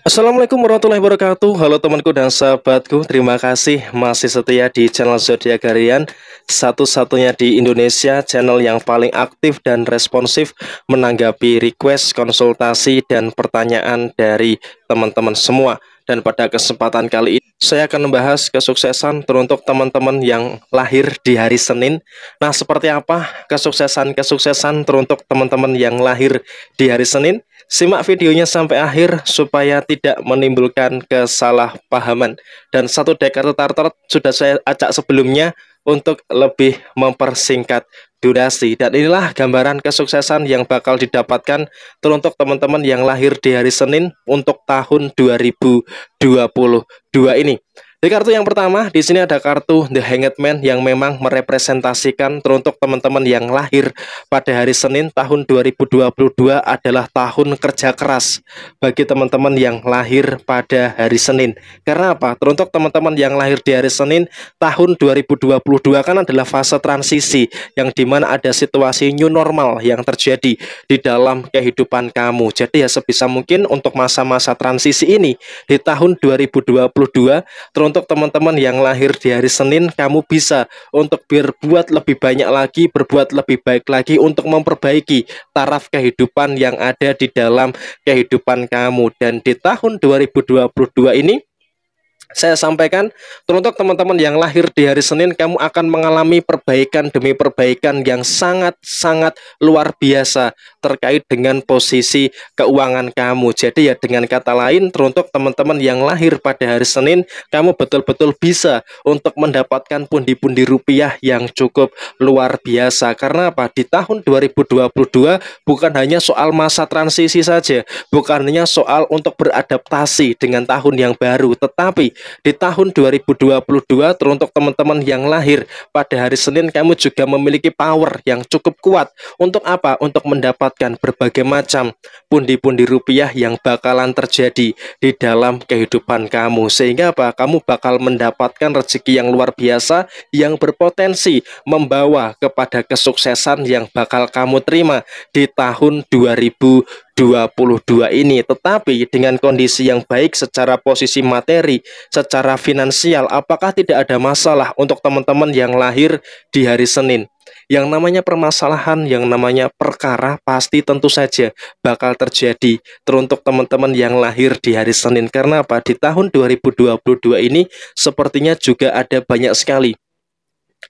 Assalamualaikum warahmatullahi wabarakatuh Halo temanku dan sahabatku Terima kasih masih setia di channel Zodiac Garian Satu-satunya di Indonesia Channel yang paling aktif dan responsif Menanggapi request, konsultasi, dan pertanyaan dari teman-teman semua Dan pada kesempatan kali ini Saya akan membahas kesuksesan teruntuk teman-teman yang lahir di hari Senin Nah seperti apa kesuksesan-kesuksesan teruntuk teman-teman yang lahir di hari Senin Simak videonya sampai akhir supaya tidak menimbulkan kesalahpahaman. Dan satu deck kartu sudah saya acak sebelumnya untuk lebih mempersingkat durasi. Dan inilah gambaran kesuksesan yang bakal didapatkan teruntuk teman-teman yang lahir di hari Senin untuk tahun 2022 ini. Di kartu yang pertama, di sini ada kartu The Hanged Man yang memang merepresentasikan teruntuk teman-teman yang lahir pada hari Senin tahun 2022 adalah tahun kerja keras bagi teman-teman yang lahir pada hari Senin. Karena apa? Teruntuk teman-teman yang lahir di hari Senin tahun 2022 kan adalah fase transisi yang dimana ada situasi new normal yang terjadi di dalam kehidupan kamu. Jadi ya sebisa mungkin untuk masa-masa transisi ini di tahun 2022 teruntuk untuk teman-teman yang lahir di hari Senin, kamu bisa untuk berbuat lebih banyak lagi, berbuat lebih baik lagi untuk memperbaiki taraf kehidupan yang ada di dalam kehidupan kamu. Dan di tahun 2022 ini, saya sampaikan teruntuk teman-teman yang lahir di hari Senin kamu akan mengalami perbaikan demi perbaikan yang sangat-sangat luar biasa terkait dengan posisi keuangan kamu. Jadi ya dengan kata lain teruntuk teman-teman yang lahir pada hari Senin kamu betul-betul bisa untuk mendapatkan pundi-pundi rupiah yang cukup luar biasa. Karena apa? Di tahun 2022 bukan hanya soal masa transisi saja, bukannya soal untuk beradaptasi dengan tahun yang baru, tetapi di tahun 2022 teruntuk teman-teman yang lahir pada hari Senin kamu juga memiliki power yang cukup kuat untuk apa? Untuk mendapatkan berbagai macam pundi-pundi rupiah yang bakalan terjadi di dalam kehidupan kamu sehingga apa? Kamu bakal mendapatkan rezeki yang luar biasa yang berpotensi membawa kepada kesuksesan yang bakal kamu terima di tahun 2022 2022 ini. Tetapi dengan kondisi yang baik secara posisi materi, secara finansial, apakah tidak ada masalah untuk teman-teman yang lahir di hari Senin? Yang namanya permasalahan, yang namanya perkara pasti tentu saja bakal terjadi teruntuk teman-teman yang lahir di hari Senin. Karena apa? Di tahun 2022 ini sepertinya juga ada banyak sekali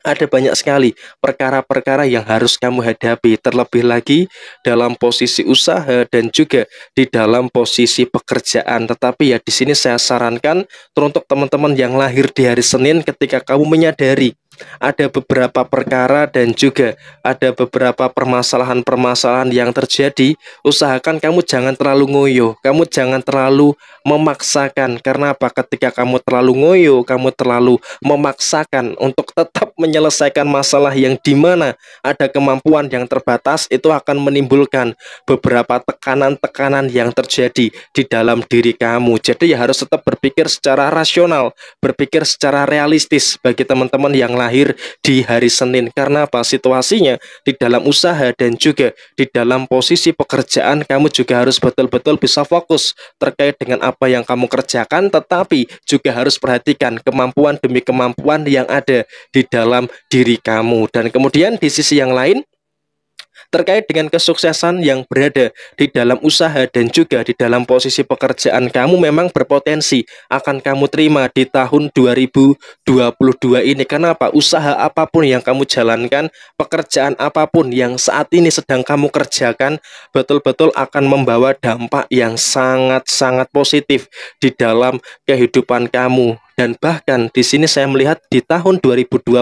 ada banyak sekali perkara-perkara yang harus kamu hadapi, terlebih lagi dalam posisi usaha dan juga di dalam posisi pekerjaan. Tetapi ya di sini saya sarankan untuk teman-teman yang lahir di hari Senin ketika kamu menyadari ada beberapa perkara dan juga ada beberapa permasalahan-permasalahan yang terjadi, usahakan kamu jangan terlalu ngoyo, kamu jangan terlalu memaksakan. Karena apa? Ketika kamu terlalu ngoyo, kamu terlalu memaksakan untuk tetap menyelesaikan masalah yang dimana ada kemampuan yang terbatas, itu akan menimbulkan beberapa tekanan-tekanan yang terjadi di dalam diri kamu. Jadi ya harus tetap berpikir secara rasional, berpikir secara realistis bagi teman-teman yang lain lahir di hari Senin karena apa situasinya di dalam usaha dan juga di dalam posisi pekerjaan kamu juga harus betul-betul bisa fokus terkait dengan apa yang kamu kerjakan tetapi juga harus perhatikan kemampuan demi kemampuan yang ada di dalam diri kamu dan kemudian di sisi yang lain terkait dengan kesuksesan yang berada di dalam usaha dan juga di dalam posisi pekerjaan kamu memang berpotensi akan kamu terima di tahun 2022 ini. Kenapa? Usaha apapun yang kamu jalankan, pekerjaan apapun yang saat ini sedang kamu kerjakan betul-betul akan membawa dampak yang sangat-sangat positif di dalam kehidupan kamu dan bahkan di sini saya melihat di tahun 2022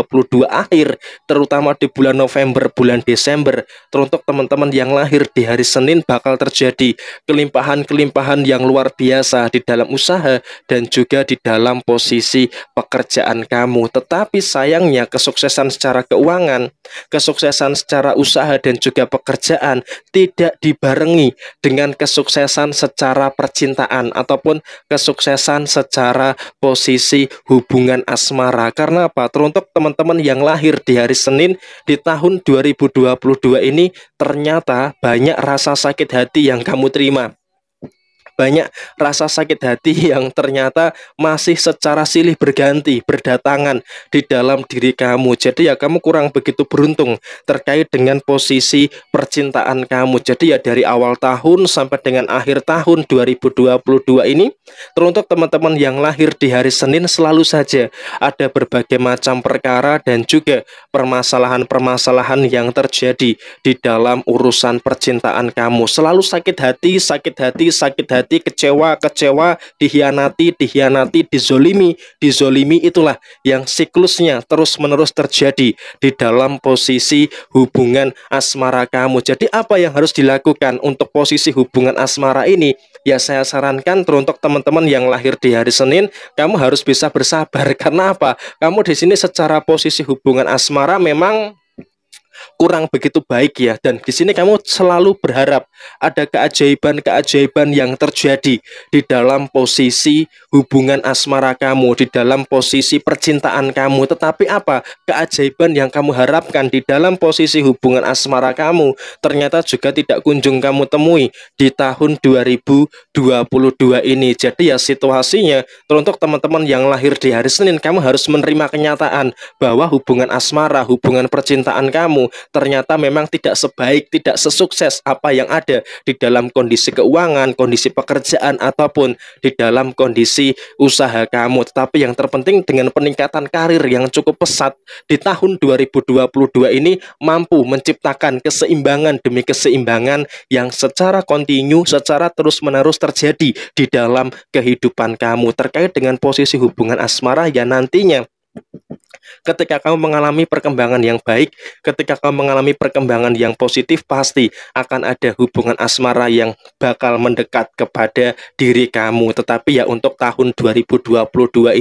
akhir terutama di bulan November bulan Desember teruntuk teman-teman yang lahir di hari Senin bakal terjadi kelimpahan-kelimpahan yang luar biasa di dalam usaha dan juga di dalam posisi pekerjaan kamu tetapi sayangnya kesuksesan secara keuangan kesuksesan secara usaha dan juga pekerjaan tidak dibarengi dengan kesuksesan secara percintaan ataupun kesuksesan secara posisi kondisi hubungan asmara karena apa teruntuk teman-teman yang lahir di hari Senin di tahun 2022 ini ternyata banyak rasa sakit hati yang kamu terima banyak rasa sakit hati yang ternyata masih secara silih berganti, berdatangan di dalam diri kamu. Jadi ya kamu kurang begitu beruntung terkait dengan posisi percintaan kamu. Jadi ya dari awal tahun sampai dengan akhir tahun 2022 ini teruntuk teman-teman yang lahir di hari Senin selalu saja ada berbagai macam perkara dan juga permasalahan-permasalahan yang terjadi di dalam urusan percintaan kamu. Selalu sakit hati, sakit hati, sakit hati berarti kecewa, kecewa, dihianati, dihianati, dizolimi, dizolimi itulah yang siklusnya terus-menerus terjadi di dalam posisi hubungan asmara kamu. Jadi apa yang harus dilakukan untuk posisi hubungan asmara ini? Ya saya sarankan teruntuk teman-teman yang lahir di hari Senin, kamu harus bisa bersabar. Kenapa? Kamu di sini secara posisi hubungan asmara memang kurang begitu baik ya dan di sini kamu selalu berharap ada keajaiban-keajaiban yang terjadi di dalam posisi hubungan asmara kamu, di dalam posisi percintaan kamu. Tetapi apa? Keajaiban yang kamu harapkan di dalam posisi hubungan asmara kamu ternyata juga tidak kunjung kamu temui di tahun 2022 ini. Jadi ya situasinya teruntuk teman-teman yang lahir di hari Senin kamu harus menerima kenyataan bahwa hubungan asmara, hubungan percintaan kamu ternyata memang tidak sebaik, tidak sesukses apa yang ada di dalam kondisi keuangan, kondisi pekerjaan ataupun di dalam kondisi usaha kamu. Tetapi yang terpenting dengan peningkatan karir yang cukup pesat di tahun 2022 ini mampu menciptakan keseimbangan demi keseimbangan yang secara kontinu, secara terus-menerus terjadi di dalam kehidupan kamu terkait dengan posisi hubungan asmara yang nantinya Ketika kamu mengalami perkembangan yang baik, ketika kamu mengalami perkembangan yang positif, pasti akan ada hubungan asmara yang bakal mendekat kepada diri kamu. Tetapi ya untuk tahun 2022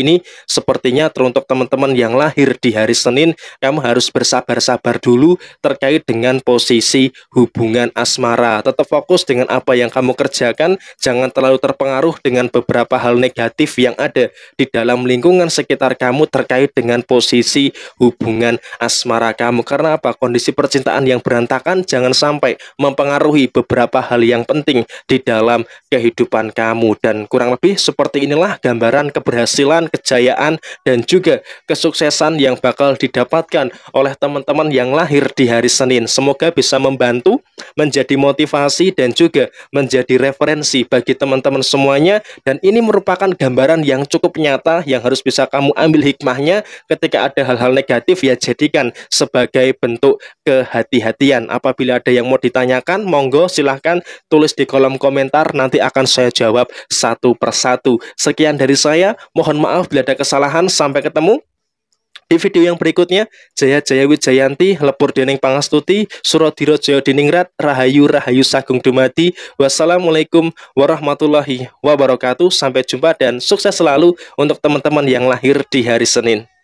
ini sepertinya teruntuk teman-teman yang lahir di hari Senin, kamu harus bersabar-sabar dulu terkait dengan posisi hubungan asmara. Tetap fokus dengan apa yang kamu kerjakan, jangan terlalu terpengaruh dengan beberapa hal negatif yang ada di dalam lingkungan sekitar kamu terkait dengan posisi sisi hubungan asmara kamu. Karena apa? Kondisi percintaan yang berantakan jangan sampai mempengaruhi beberapa hal yang penting di dalam kehidupan kamu. Dan kurang lebih seperti inilah gambaran keberhasilan, kejayaan, dan juga kesuksesan yang bakal didapatkan oleh teman-teman yang lahir di hari Senin. Semoga bisa membantu, menjadi motivasi, dan juga menjadi referensi bagi teman-teman semuanya. Dan ini merupakan gambaran yang cukup nyata yang harus bisa kamu ambil hikmahnya ketika ada hal-hal negatif ya jadikan sebagai bentuk kehati-hatian. Apabila ada yang mau ditanyakan, monggo silahkan tulis di kolom komentar, nanti akan saya jawab satu persatu. Sekian dari saya, mohon maaf bila ada kesalahan, sampai ketemu. Di video yang berikutnya, Jaya Jaya Wijayanti, Lepur Dening Pangastuti, Surodiro Jaya Diningrat, Rahayu Rahayu Sagung Dumadi. Wassalamualaikum warahmatullahi wabarakatuh. Sampai jumpa dan sukses selalu untuk teman-teman yang lahir di hari Senin.